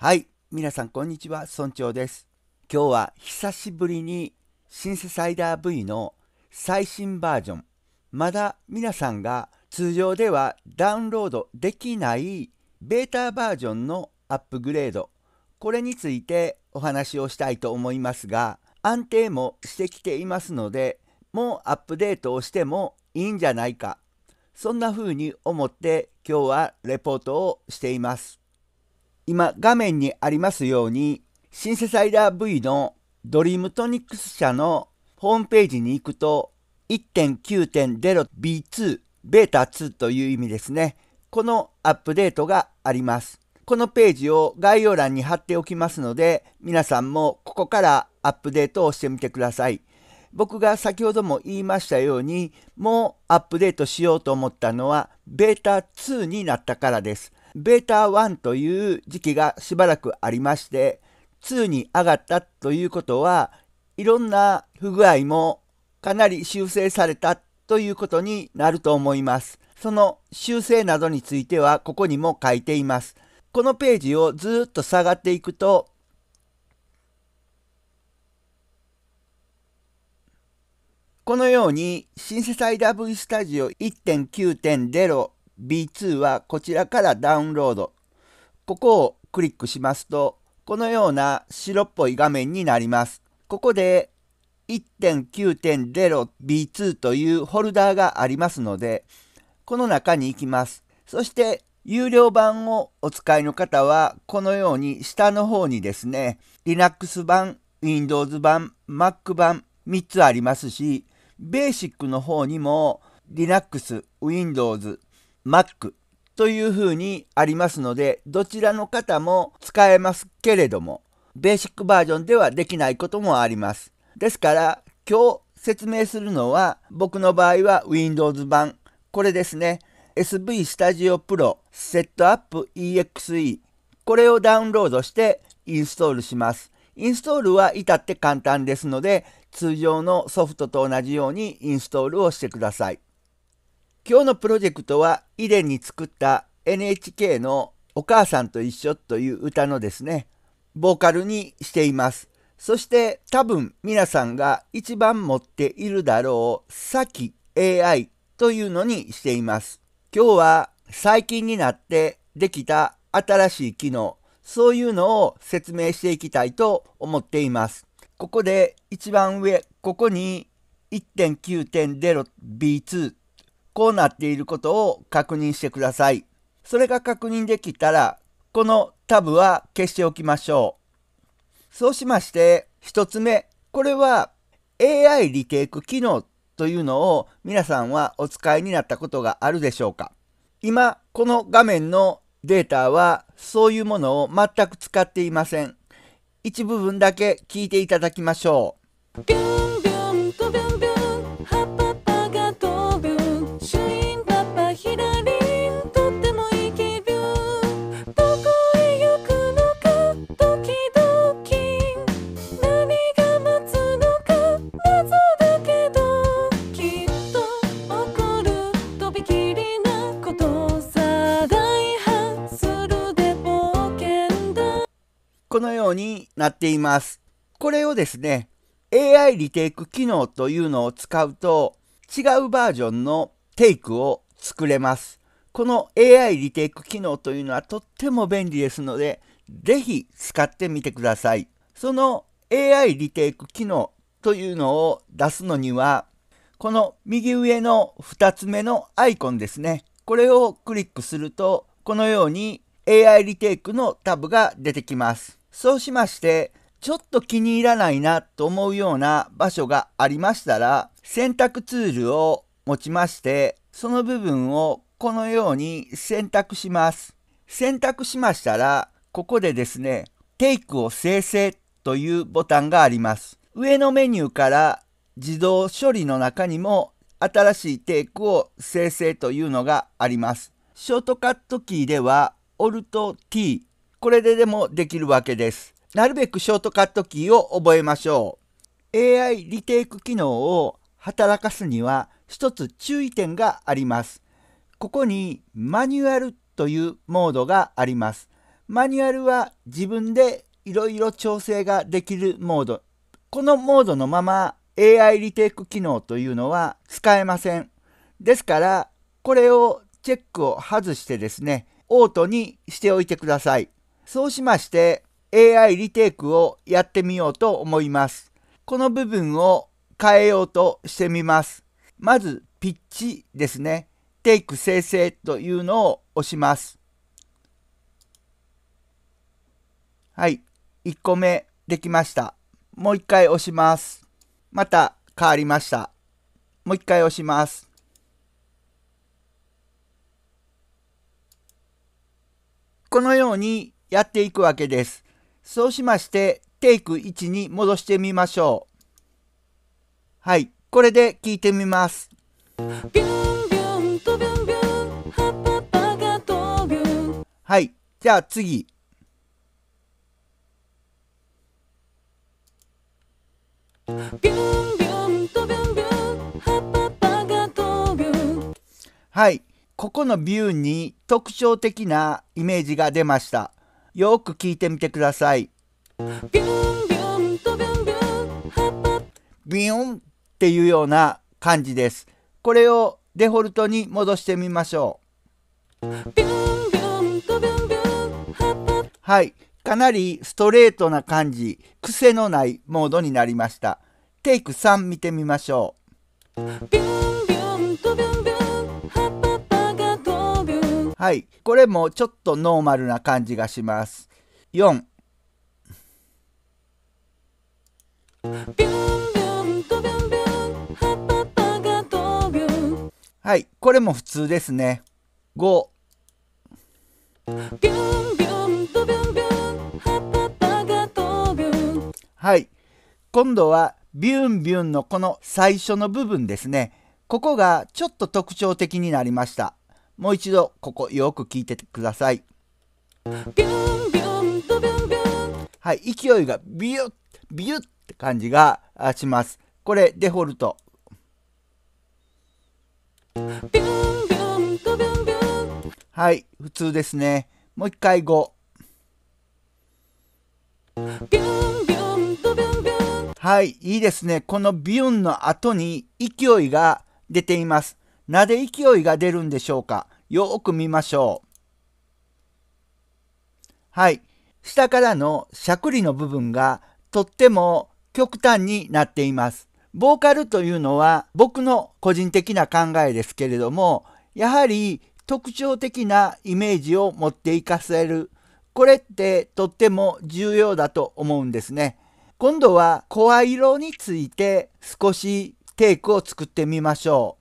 はい。皆さん、こんにちは。村長です。今日は久しぶりにシンセサイダー V の最新バージョン。まだ皆さんが通常ではダウンロードできないベータバージョンのアップグレード。これについてお話をしたいと思いますが、安定もしてきていますので、もうアップデートをしてもいいんじゃないか。そんな風に思って今日はレポートをしています。今画面にありますように、シンセサイダー V のドリームトニックス社のホームページに行くと 1.9.0B2 ベータ2という意味ですね。このアップデートがあります。このページを概要欄に貼っておきますので、皆さんもここからアップデートをしてみてください。僕が先ほども言いましたように、もうアップデートしようと思ったのは、ベータ2になったからです。ベータ1という時期がしばらくありまして、2に上がったということは、いろんな不具合もかなり修正されたということになると思います。その修正などについてはここにも書いています。このページをずっと下がっていくと、このようにシンセサイダー V スタジオ1.9.0 B2 はこちらからダウンロード。ここをクリックしますと、このような白っぽい画面になります。ここで 1.9.0B2 というホルダーがありますので、この中に行きます。そして、有料版をお使いの方は、このように下の方にですね、Linux 版、Windows 版、Mac 版3つありますし、ベーシックの方にも Linux、Windows、Mac というふうにありますので、どちらの方も使えますけれども、ベーシックバージョンではできないこともあります。ですから、今日説明するのは、僕の場合は Windows 版、これですね。SV Studio Pro Setup EXE これをダウンロードしてインストールします。インストールは至って簡単ですので、通常のソフトと同じようにインストールをしてください。今日のプロジェクトは以前に作った NHK の「お母さんと一緒」という歌のですねボーカルにしています。そして多分皆さんが一番持っているだろう「さき AI」というのにしています。今日は最近になってできた新しい機能そういうのを説明していきたいと思っています。ここで一番上ここに 1.9.0B2 こうなっていることを確認してください。それが確認できたら、このタブは消しておきましょう。そうしまして、1つ目、これは AI リテイク機能というのを皆さんはお使いになったことがあるでしょうか今、この画面のデータはそういうものを全く使っていません。一部分だけ聞いていただきましょう。このようになっています。これをですね、AI リテイク機能というのを使うと、違うバージョンのテイクを作れます。この AI リテイク機能というのはとっても便利ですので、ぜひ使ってみてください。その AI リテイク機能というのを出すのには、この右上の2つ目のアイコンですね。これをクリックすると、このように AI リテイクのタブが出てきます。そうしまして、ちょっと気に入らないなと思うような場所がありましたら、選択ツールを持ちまして、その部分をこのように選択します。選択しましたら、ここでですね、テイクを生成というボタンがあります。上のメニューから自動処理の中にも新しいテイクを生成というのがあります。ショートカットキーでは Alt-T これででもできるわけです。なるべくショートカットキーを覚えましょう。AI リテイク機能を働かすには一つ注意点があります。ここにマニュアルというモードがあります。マニュアルは自分でいろいろ調整ができるモード。このモードのまま AI リテイク機能というのは使えません。ですから、これをチェックを外してですね、オートにしておいてください。そうしまして AI リテイクをやってみようと思います。この部分を変えようとしてみます。まずピッチですね。テイク生成というのを押します。はい。1個目できました。もう1回押します。また変わりました。もう1回押します。このようにやっていくわけです。そうしまして、テイク1に戻してみましょう。はい、これで聞いてみます。はい、じゃあ次。はい、ここのビューに特徴的なイメージが出ました。よく聞いてみてください。ビュンビュンとビュンビュン葉っぱビュンっていうような感じです。これをデフォルトに戻してみましょう。ビュンビュンとビュンビュン葉っぱはい。かなりストレートな感じ、癖のないモードになりました。テイク3見てみましょう。はい。これもちょっとノーマルな感じがします。4。はい。これも普通ですね。5。はい。今度はビュンビュンのこの最初の部分ですね。ここがちょっと特徴的になりました。もう一度ここよく聞いててください。はい、勢いがビュッビュッって感じがします。これデフォルト。はい、普通ですね。もう一回5。はい、いいですね。このビュンの後に勢いが出ています。なぜ勢いが出るんでしょうかよーく見ましょう。はい。下からのしゃくりの部分がとっても極端になっています。ボーカルというのは僕の個人的な考えですけれども、やはり特徴的なイメージを持っていかせる。これってとっても重要だと思うんですね。今度は声色について少しテイクを作ってみましょう。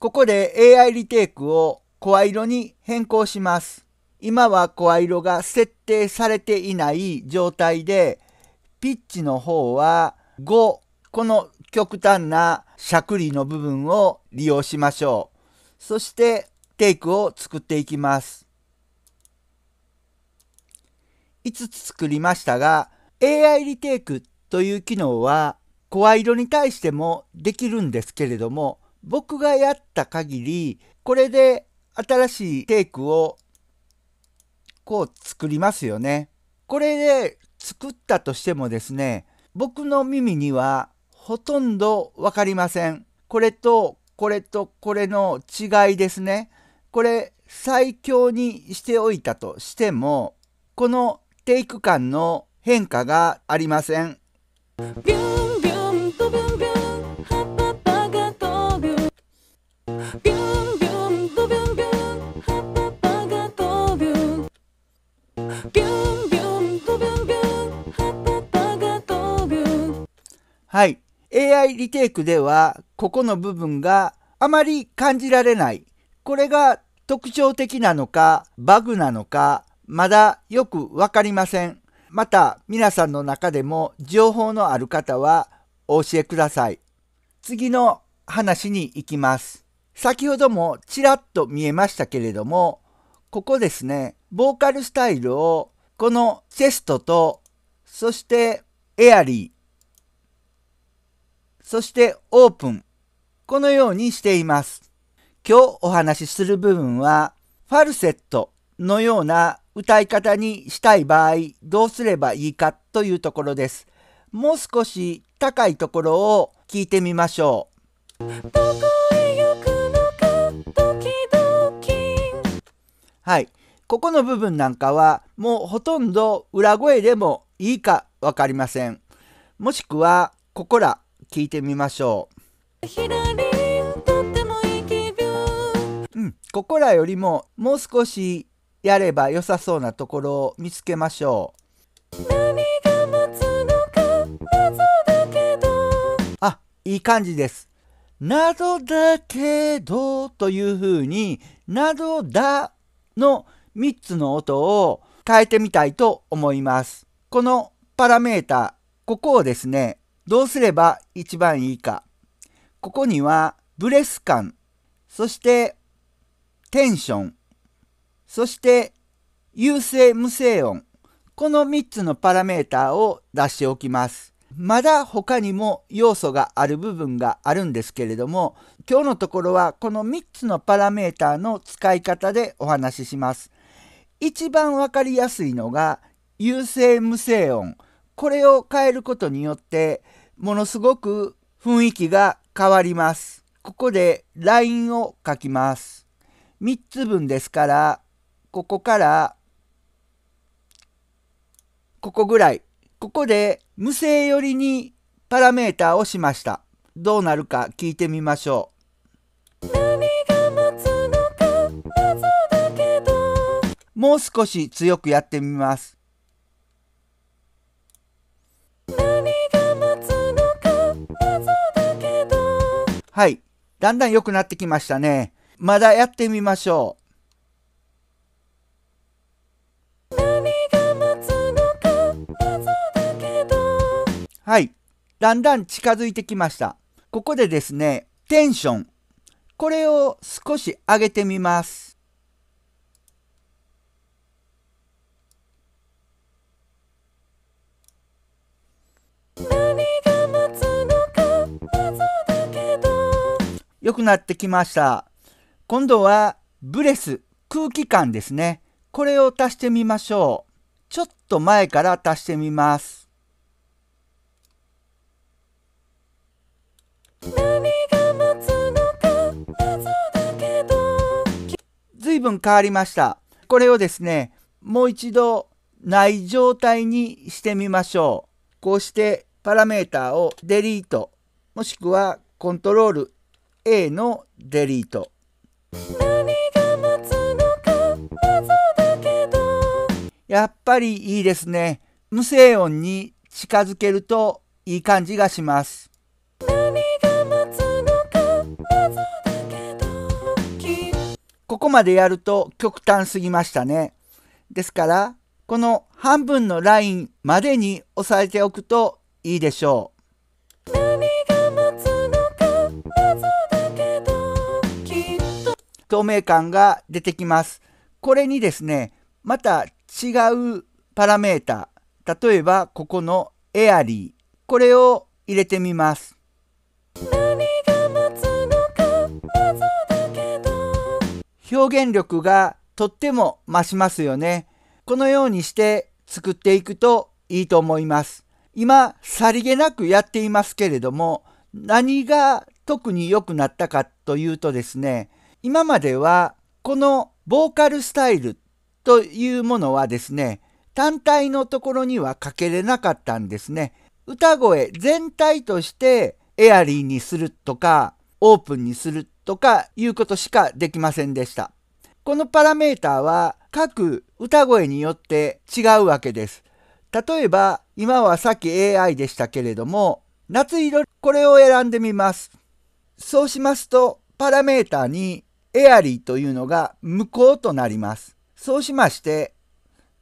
ここで AI リテイクを声色に変更します。今は声色が設定されていない状態で、ピッチの方は5、この極端なしゃくりの部分を利用しましょう。そしてテイクを作っていきます。5つ作りましたが、AI リテイクという機能は声色に対してもできるんですけれども、僕がやった限り、これで新しいテイクをこう作りますよね。これで作ったとしてもですね、僕の耳にはほとんど分かりません。これとこれとこれの違いですね。これ最強にしておいたとしても、このテイク感の変化がありません。はい。AI リテイクでは、ここの部分があまり感じられない。これが特徴的なのか、バグなのか、まだよくわかりません。また、皆さんの中でも情報のある方はお教えください。次の話に行きます。先ほどもちらっと見えましたけれども、ここですね、ボーカルスタイルをこのチェストと、そしてエアリー、そしてオープン。このようにしています。今日お話しする部分は、ファルセットのような歌い方にしたい場合、どうすればいいかというところです。もう少し高いところを聞いてみましょう。はい。ここの部分なんかはもうほとんど裏声でもいいか分かりません。もしくはここら聞いてみましょううんここらよりももう少しやれば良さそうなところを見つけましょうあいい感じです謎だけどというふうに謎だの3つの音を変えてみたいと思いますこのパラメータここをですねどうすれば一番いいか。ここにはブレス感、そしてテンション、そして優勢無声音。この3つのパラメータを出しておきます。まだ他にも要素がある部分があるんですけれども、今日のところはこの3つのパラメーターの使い方でお話しします。一番わかりやすいのが、優勢無声音。これを変えることによって、ものすごく雰囲気が変わります。ここでラインを書きます。3つ分ですから、ここから、ここぐらい。ここで無声寄りにパラメータをしました。どうなるか聞いてみましょう。もう少し強くやってみます。はい。だんだん良くなってきましたね。まだやってみましょう。はい。だんだん近づいてきました。ここでですね、テンション。これを少し上げてみます。良くなってきました。今度はブレス、空気感ですね。これを足してみましょう。ちょっと前から足してみます。随分変わりました。これをですね、もう一度ない状態にしてみましょう。こうしてパラメータをデリート、もしくはコントロール A のデリートやっぱりいいですね無声音に近づけるといい感じがしますここまでやると極端すぎましたねですからこの半分のラインまでに押さえておくといいでしょう透明感が出てきます。これにですね、また違うパラメータ、例えばここのエアリー、これを入れてみます。表現力がとっても増しますよね。このようにして作っていくといいと思います。今、さりげなくやっていますけれども、何が特に良くなったかというとですね、今まではこのボーカルスタイルというものはですね単体のところにはかけれなかったんですね。歌声全体としてエアリーにするとかオープンにするとかいうことしかできませんでした。このパラメーターは各歌声によって違うわけです。例えば今はさっき AI でしたけれども夏色これを選んでみます。そうしますとパラメーターにエアリーというのが無効となります。そうしまして、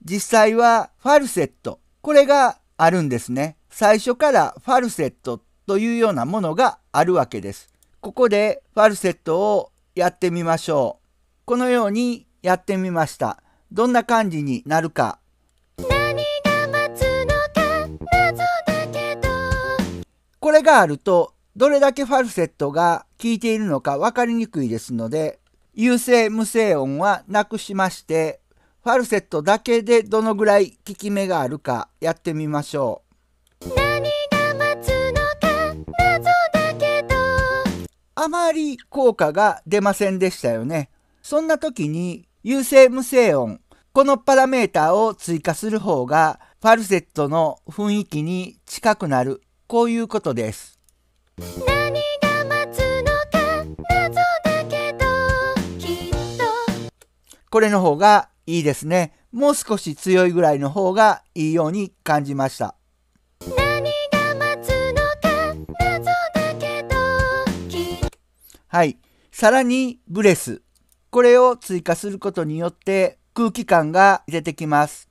実際はファルセット。これがあるんですね。最初からファルセットというようなものがあるわけです。ここでファルセットをやってみましょう。このようにやってみました。どんな感じになるか。これがあるとどれだけファルセットが効いているのか分かりにくいですので、有声無声音はなくしまして、ファルセットだけでどのぐらい効き目があるかやってみましょう。何が待つのか謎だけど。あまり効果が出ませんでしたよね。そんな時に有声無声音、このパラメータを追加する方がファルセットの雰囲気に近くなる、こういうことです。何が待つのか謎だけどきっとこれの方がいいですねもう少し強いぐらいの方がいいように感じました何が待つのか謎だけどはいさらにブレスこれを追加することによって空気感が出てきます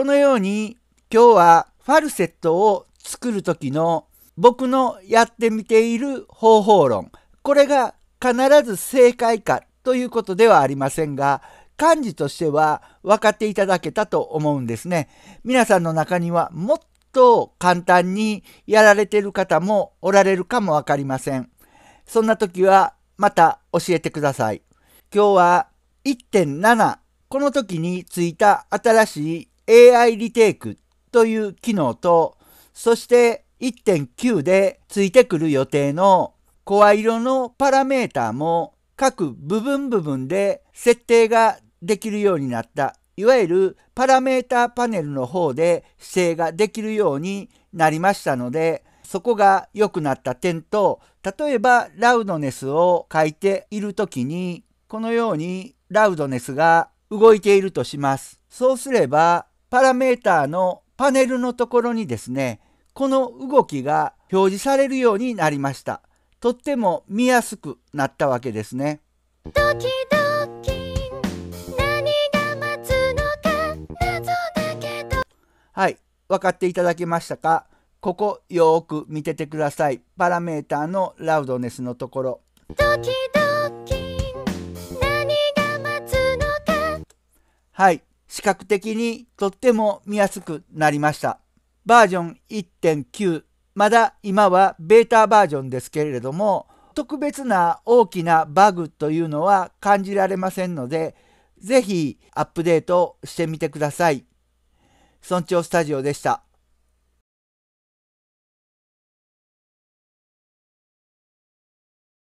このように今日はファルセットを作る時の僕のやってみている方法論これが必ず正解かということではありませんが漢字としては分かっていただけたと思うんですね。皆さんの中にはもっと簡単にやられてる方もおられるかも分かりません。そんな時はまた教えてください。今日は1.7この時についた新しい AI リテイクという機能と、そして1.9でついてくる予定の声色のパラメータも各部分部分で設定ができるようになった、いわゆるパラメータパネルの方で指定ができるようになりましたので、そこが良くなった点と、例えばラウドネスを書いている時に、このようにラウドネスが動いているとします。そうすればパラメーターのパネルのところにですね、この動きが表示されるようになりました。とっても見やすくなったわけですね。ドキドキはい、分かっていただけましたかここよーく見ててください。パラメーターのラウドネスのところ。ドキドキ何が待つのかはい、視覚的にとっても見やすくなりました。バージョン1.9まだ今はベータバージョンですけれども特別な大きなバグというのは感じられませんので是非アップデートしてみてください。村長スタジオでした。